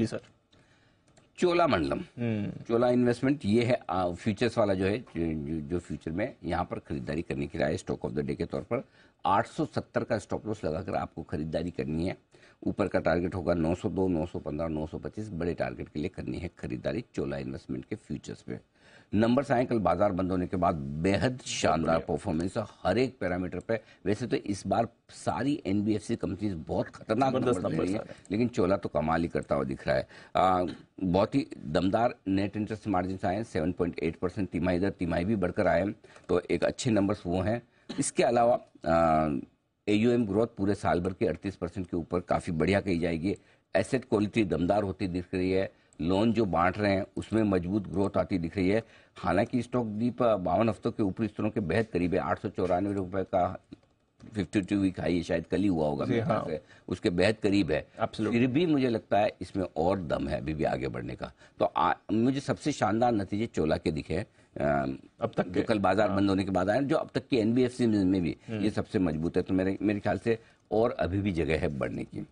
जी sir चोला मंडलम हम्म। चोला investment ये है आ, futures वाला जो है जो, जो फ्यूचर में यहाँ पर खरीदारी करने के लिए स्टॉक ऑफ द डे के तौर पर 870 का स्टॉप लॉस लगाकर आपको खरीदारी करनी है ऊपर का टारगेट होगा 902, 915, 925 बड़े टारगेट के लिए करनी है खरीदारी चोला इन्वेस्टमेंट के फ्यूचर्स पे नंबर कल बाजार बंद होने के बाद बेहद शानदार परफॉर्मेंस है हर एक पैरामीटर पे वैसे तो इस बार सारी एनबीएफसी कंपनीज बहुत खतरनाक नंबर है लेकिन चोला तो कमाल ही करता हुआ दिख रहा है आ, बहुत ही दमदार नेट इंटरेस्ट मार्जिन आए सेवन पॉइंट एट परसेंट तिमाही दर तिमाही भी बढ़कर आए तो एक अच्छे नंबर्स वो हैं इसके अलावा एयूएम ग्रोथ पूरे साल भर के अड़तीस परसेंट के ऊपर काफ़ी बढ़िया कही जाएगी एसेट क्वालिटी दमदार होती दिख रही है लोन जो बांट रहे हैं उसमें मजबूत ग्रोथ आती दिख रही है हालांकि स्टॉक दीप बावन हफ्तों के ऊपरी स्तरों के बेहद करीब है आठ सौ चौरानवे रुपए का फिफ्टी टू वीक हाई शायद कल ही हुआ होगा हाँ। उसके बेहद करीब है फिर भी मुझे लगता है इसमें और दम है अभी भी आगे बढ़ने का तो आ, मुझे सबसे शानदार नतीजे चोला के दिखे आ, अब तक जो कल बाजार हाँ। बंद होने के बाद आए जो अब तक की एनबीएफसी में भी हम्म। ये सबसे मजबूत है तो मेरे मेरे ख्याल से और अभी भी जगह है बढ़ने की